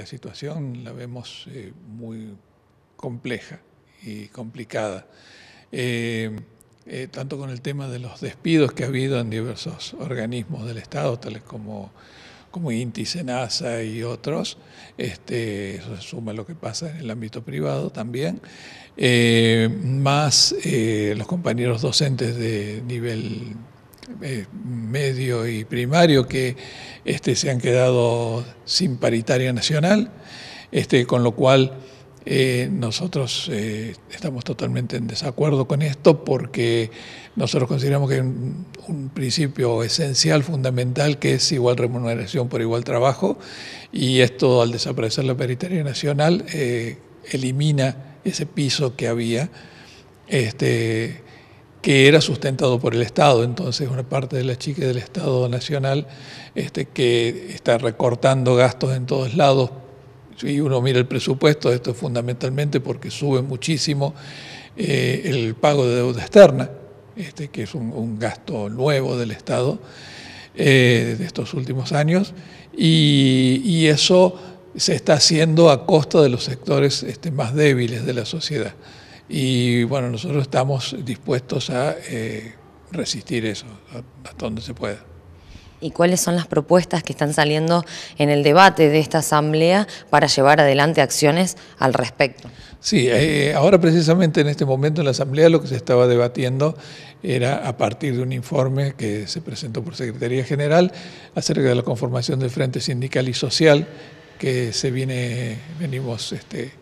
La situación la vemos eh, muy compleja y complicada, eh, eh, tanto con el tema de los despidos que ha habido en diversos organismos del Estado, tales como, como INTI, SENASA y otros, este, eso se suma a lo que pasa en el ámbito privado también, más los compañeros docentes de nivel eh, medio y primario que este, se han quedado sin paritaria nacional, este, con lo cual eh, nosotros eh, estamos totalmente en desacuerdo con esto porque nosotros consideramos que un, principio esencial, fundamental, que es igual remuneración por igual trabajo y esto al desaparecer la paritaria nacional elimina ese piso que había. Este, que era sustentado por el Estado, entonces una parte de la chique del Estado Nacional este, que está recortando gastos en todos lados. Si uno mira el presupuesto, esto es fundamentalmente porque sube muchísimo eh, el pago de deuda externa, este, que es un, gasto nuevo del Estado eh, de estos últimos años, y, eso se está haciendo a costa de los sectores este, más débiles de la sociedad. Y bueno, nosotros estamos dispuestos a eh, resistir eso hasta donde se pueda. ¿Y cuáles son las propuestas que están saliendo en el debate de esta asamblea para llevar adelante acciones al respecto? Sí, eh, ahora precisamente en este momento en la asamblea lo que se estaba debatiendo era a partir de un informe que se presentó por Secretaría General acerca de la conformación del Frente Sindical y Social que se viene, venimos este,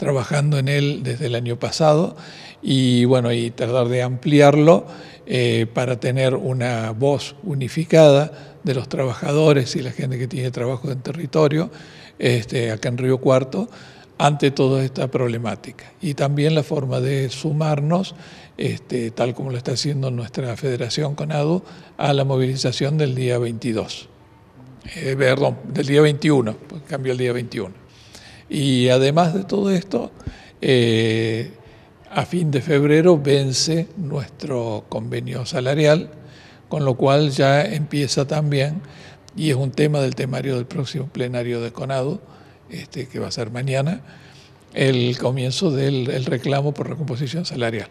trabajando en él desde el año pasado y bueno, y tratar de ampliarlo eh, para tener una voz unificada de los trabajadores y la gente que tiene trabajo en territorio, este, acá en Río Cuarto, ante toda esta problemática. Y también la forma de sumarnos, este, tal como lo está haciendo nuestra federación Conado, a la movilización del día 22, eh, perdón, del día 21, cambio pues cambió el día 21. Y además de todo esto, eh, a fin de febrero vence nuestro convenio salarial, con lo cual ya empieza también, y es un tema del temario del próximo plenario de Conado, este, que va a ser mañana, el comienzo del reclamo por recomposición salarial.